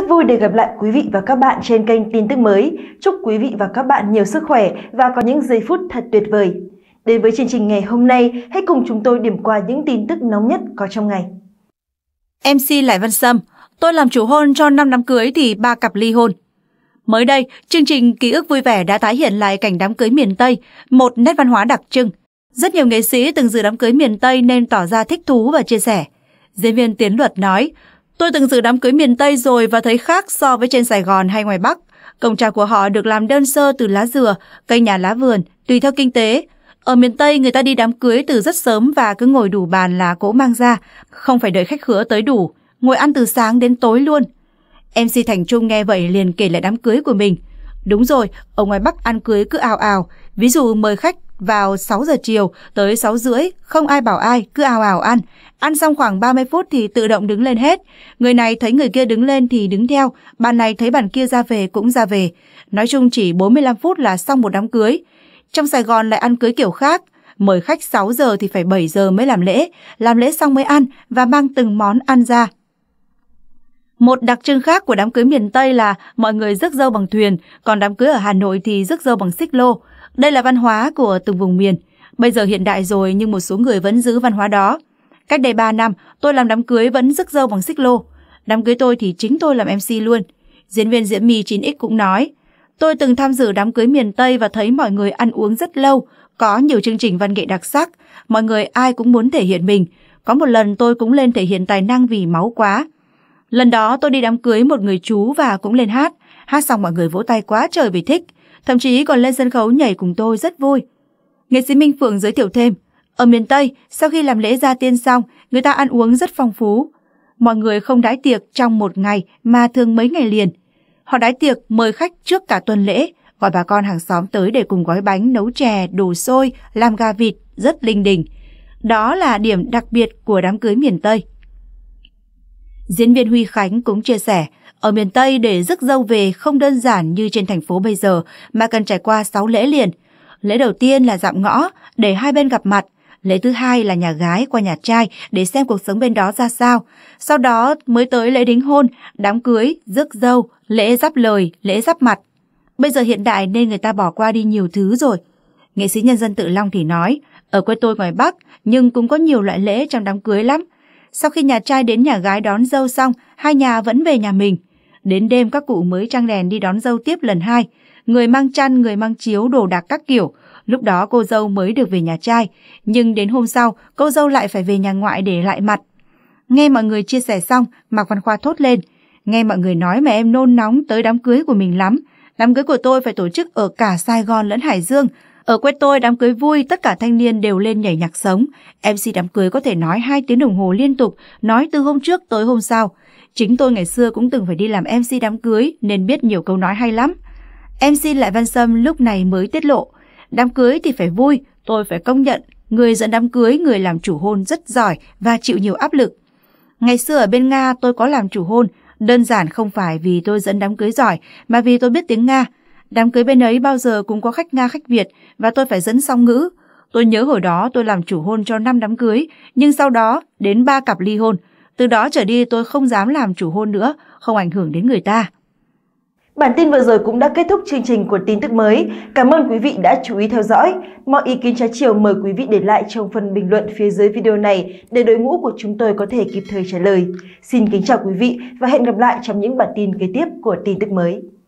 Rất vui được gặp lại quý vị và các bạn trên kênh tin tức mới. Chúc quý vị và các bạn nhiều sức khỏe và có những giây phút thật tuyệt vời. Đến với chương trình ngày hôm nay, hãy cùng chúng tôi điểm qua những tin tức nóng nhất có trong ngày. MC Lại Văn Sâm, tôi làm chủ hôn cho 5 đám cưới thì ba cặp ly hôn. Mới đây, chương trình Ký ức vui vẻ đã tái hiện lại cảnh đám cưới miền Tây, một nét văn hóa đặc trưng. Rất nhiều nghệ sĩ từng dự đám cưới miền Tây nên tỏ ra thích thú và chia sẻ. Diễn viên Tiến Luật nói, Tôi từng dự đám cưới miền Tây rồi và thấy khác so với trên Sài Gòn hay ngoài Bắc. Công trà của họ được làm đơn sơ từ lá dừa, cây nhà lá vườn, tùy theo kinh tế. Ở miền Tây người ta đi đám cưới từ rất sớm và cứ ngồi đủ bàn là cỗ mang ra, không phải đợi khách khứa tới đủ, ngồi ăn từ sáng đến tối luôn. MC Thành Trung nghe vậy liền kể lại đám cưới của mình. Đúng rồi, ở ngoài Bắc ăn cưới cứ ào ào, ví dụ mời khách vào 6 giờ chiều tới 6 rưỡi, không ai bảo ai, cứ ào ào ăn. Ăn xong khoảng 30 phút thì tự động đứng lên hết. Người này thấy người kia đứng lên thì đứng theo, bàn này thấy bàn kia ra về cũng ra về. Nói chung chỉ 45 phút là xong một đám cưới. Trong Sài Gòn lại ăn cưới kiểu khác, mời khách 6 giờ thì phải 7 giờ mới làm lễ, làm lễ xong mới ăn và mang từng món ăn ra. Một đặc trưng khác của đám cưới miền Tây là mọi người rước dâu bằng thuyền, còn đám cưới ở Hà Nội thì rước dâu bằng xích lô. Đây là văn hóa của từng vùng miền. Bây giờ hiện đại rồi nhưng một số người vẫn giữ văn hóa đó. Cách đây 3 năm, tôi làm đám cưới vẫn rước dâu bằng xích lô. Đám cưới tôi thì chính tôi làm MC luôn. Diễn viên Diễm My 9X cũng nói, tôi từng tham dự đám cưới miền Tây và thấy mọi người ăn uống rất lâu, có nhiều chương trình văn nghệ đặc sắc, mọi người ai cũng muốn thể hiện mình. Có một lần tôi cũng lên thể hiện tài năng vì máu quá. Lần đó tôi đi đám cưới một người chú và cũng lên hát, hát xong mọi người vỗ tay quá trời vì thích thậm chí còn lên sân khấu nhảy cùng tôi rất vui. Nghệ sĩ Minh Phượng giới thiệu thêm, ở miền Tây, sau khi làm lễ gia tiên xong, người ta ăn uống rất phong phú. Mọi người không đái tiệc trong một ngày mà thường mấy ngày liền. Họ đái tiệc mời khách trước cả tuần lễ, gọi bà con hàng xóm tới để cùng gói bánh, nấu chè, đồ xôi, làm gà vịt, rất linh đình. Đó là điểm đặc biệt của đám cưới miền Tây. Diễn viên Huy Khánh cũng chia sẻ, ở miền Tây để rước dâu về không đơn giản như trên thành phố bây giờ mà cần trải qua 6 lễ liền. Lễ đầu tiên là dạm ngõ để hai bên gặp mặt, lễ thứ hai là nhà gái qua nhà trai để xem cuộc sống bên đó ra sao. Sau đó mới tới lễ đính hôn, đám cưới, rước dâu, lễ giáp lời, lễ giáp mặt. Bây giờ hiện đại nên người ta bỏ qua đi nhiều thứ rồi. Nghệ sĩ nhân dân Tự Long thì nói, ở quê tôi ngoài Bắc nhưng cũng có nhiều loại lễ trong đám cưới lắm. Sau khi nhà trai đến nhà gái đón dâu xong, hai nhà vẫn về nhà mình – Đến đêm các cụ mới trang đèn đi đón dâu tiếp lần hai, người mang chăn, người mang chiếu, đồ đạc các kiểu. Lúc đó cô dâu mới được về nhà trai, nhưng đến hôm sau cô dâu lại phải về nhà ngoại để lại mặt. Nghe mọi người chia sẻ xong, Mạc Văn Khoa thốt lên. Nghe mọi người nói mà em nôn nóng tới đám cưới của mình lắm. Đám cưới của tôi phải tổ chức ở cả Sài Gòn lẫn Hải Dương, ở quê tôi, đám cưới vui, tất cả thanh niên đều lên nhảy nhạc sống. MC đám cưới có thể nói 2 tiếng đồng hồ liên tục, nói từ hôm trước tới hôm sau. Chính tôi ngày xưa cũng từng phải đi làm MC đám cưới nên biết nhiều câu nói hay lắm. MC Lại Văn Sâm lúc này mới tiết lộ. Đám cưới thì phải vui, tôi phải công nhận. Người dẫn đám cưới, người làm chủ hôn rất giỏi và chịu nhiều áp lực. Ngày xưa ở bên Nga tôi có làm chủ hôn, đơn giản không phải vì tôi dẫn đám cưới giỏi mà vì tôi biết tiếng Nga. Đám cưới bên ấy bao giờ cũng có khách Nga khách Việt và tôi phải dẫn song ngữ. Tôi nhớ hồi đó tôi làm chủ hôn cho 5 đám cưới, nhưng sau đó đến 3 cặp ly hôn. Từ đó trở đi tôi không dám làm chủ hôn nữa, không ảnh hưởng đến người ta. Bản tin vừa rồi cũng đã kết thúc chương trình của tin tức mới. Cảm ơn quý vị đã chú ý theo dõi. Mọi ý kiến trái chiều mời quý vị để lại trong phần bình luận phía dưới video này để đội ngũ của chúng tôi có thể kịp thời trả lời. Xin kính chào quý vị và hẹn gặp lại trong những bản tin kế tiếp của tin tức mới.